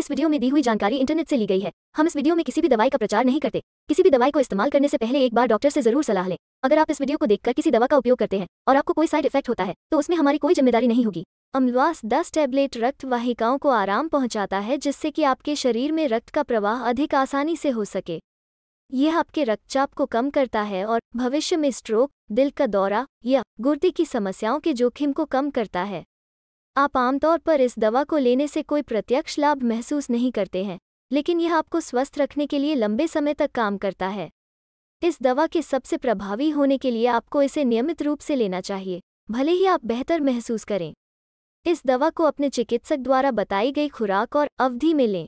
इस वीडियो में दी हुई जानकारी इंटरनेट से ली गई है हम इस वीडियो में किसी भी दवाई का प्रचार नहीं करते किसी भी दवाई को इस्तेमाल करने से पहले एक बार डॉक्टर से जरूर सलाह लें अगर आप इस वीडियो को देखकर किसी दवा का उपयोग करते हैं और आपको कोई साइड इफेक्ट होता है तो उसमें हमारी कोई जिम्मेदारी नहीं होगी अम्लवास दस टैबलेट रक्त वाहिकाओं को आराम पहुँचाता है जिससे कि आपके शरीर में रक्त का प्रवाह अधिक आसानी से हो सके यह आपके रक्तचाप को कम करता है और भविष्य में स्ट्रोक दिल का दौरा या गुर्दे की समस्याओं के जोखिम को कम करता है आप आमतौर पर इस दवा को लेने से कोई प्रत्यक्ष लाभ महसूस नहीं करते हैं लेकिन यह आपको स्वस्थ रखने के लिए लंबे समय तक काम करता है इस दवा के सबसे प्रभावी होने के लिए आपको इसे नियमित रूप से लेना चाहिए भले ही आप बेहतर महसूस करें इस दवा को अपने चिकित्सक द्वारा बताई गई खुराक और अवधि में लें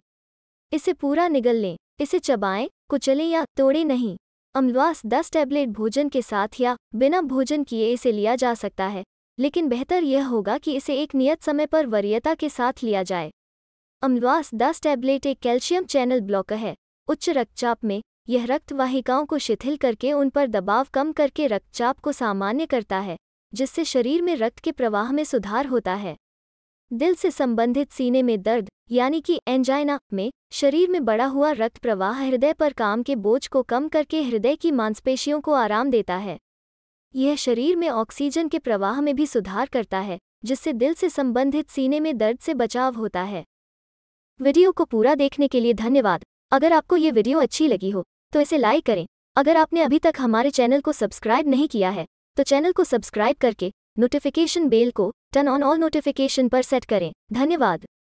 इसे पूरा निगल लें इसे चबाएं कुचलें या तोड़ें नहीं अम्लवास 10 टैबलेट भोजन के साथ या बिना भोजन किए इसे लिया जा सकता है लेकिन बेहतर यह होगा कि इसे एक नियत समय पर वरीयता के साथ लिया जाए अम्लवास दस टैबलेट एक कैल्शियम चैनल ब्लॉकर है उच्च रक्तचाप में यह रक्तवाहिकाओं को शिथिल करके उन पर दबाव कम करके रक्तचाप को सामान्य करता है जिससे शरीर में रक्त के प्रवाह में सुधार होता है दिल से संबंधित सीने में दर्द यानी कि एंजाइना में शरीर में बढ़ा हुआ रक्त प्रवाह हृदय पर काम के बोझ को कम करके हृदय की मांसपेशियों को आराम देता है यह शरीर में ऑक्सीजन के प्रवाह में भी सुधार करता है जिससे दिल से संबंधित सीने में दर्द से बचाव होता है वीडियो को पूरा देखने के लिए धन्यवाद अगर आपको ये वीडियो अच्छी लगी हो तो इसे लाइक करें अगर आपने अभी तक हमारे चैनल को सब्सक्राइब नहीं किया है तो चैनल को सब्सक्राइब करके नोटिफिकेशन बेल को टर्न ऑन ऑल नोटिफिकेशन पर सेट करें धन्यवाद